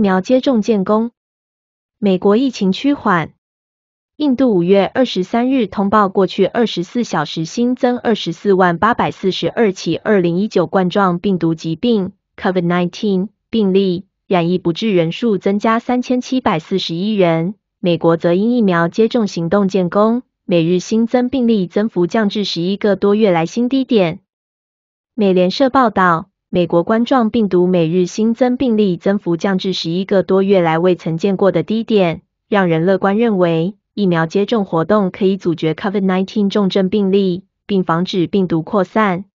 苗接种建功，美国疫情趋缓。印度五月二十三日通报，过去二十四小时新增二十四万八百四十二起二零一九冠状病毒疾病 （COVID-19） 病例，染疫不治人数增加三千七百四十一人。美国则因疫苗接种行动建功，每日新增病例增幅降至十一个多月来新低点。美联社报道。美国冠状病毒每日新增病例增幅降至十一个多月来未曾见过的低点，让人乐观认为疫苗接种活动可以阻绝 COVID-19 重症病例，并防止病毒扩散。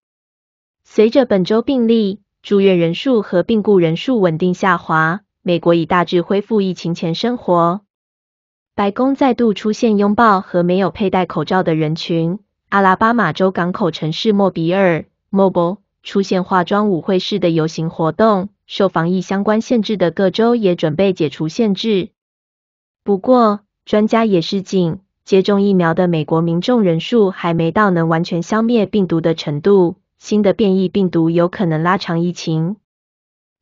随着本周病例、住院人数和病故人数稳定下滑，美国已大致恢复疫情前生活。白宫再度出现拥抱和没有佩戴口罩的人群。阿拉巴马州港口城市莫比尔 （Mobile）。出现化妆舞会式的游行活动，受防疫相关限制的各州也准备解除限制。不过，专家也示警，接种疫苗的美国民众人数还没到能完全消灭病毒的程度，新的变异病毒有可能拉长疫情。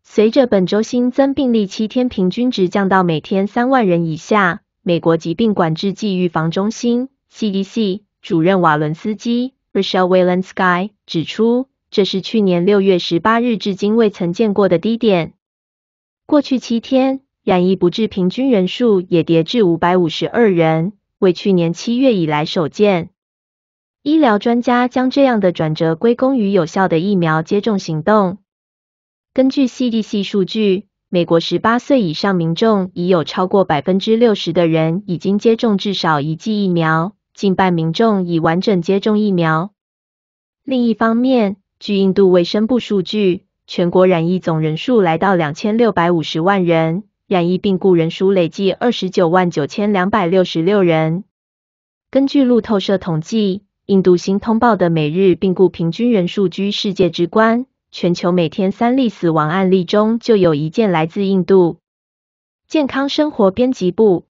随着本周新增病例七天平均值降到每天三万人以下，美国疾病管制暨预防中心 （CDC） 主任瓦伦斯基 r a c h e l w a l a n s k y 指出。这是去年六月十八日至今未曾见过的低点。过去七天，染疫不治平均人数也跌至五百五十二人，为去年七月以来首见。医疗专家将这样的转折归功于有效的疫苗接种行动。根据 CDC 数据，美国十八岁以上民众已有超过百分之六十的人已经接种至少一剂疫苗，近半民众已完整接种疫苗。另一方面，据印度卫生部数据，全国染疫总人数来到两千六百五十万人，染疫病故人数累计二十九万九千两百六十六人。根据路透社统计，印度新通报的每日病故平均人数居世界之冠，全球每天三例死亡案例中就有一件来自印度。健康生活编辑部。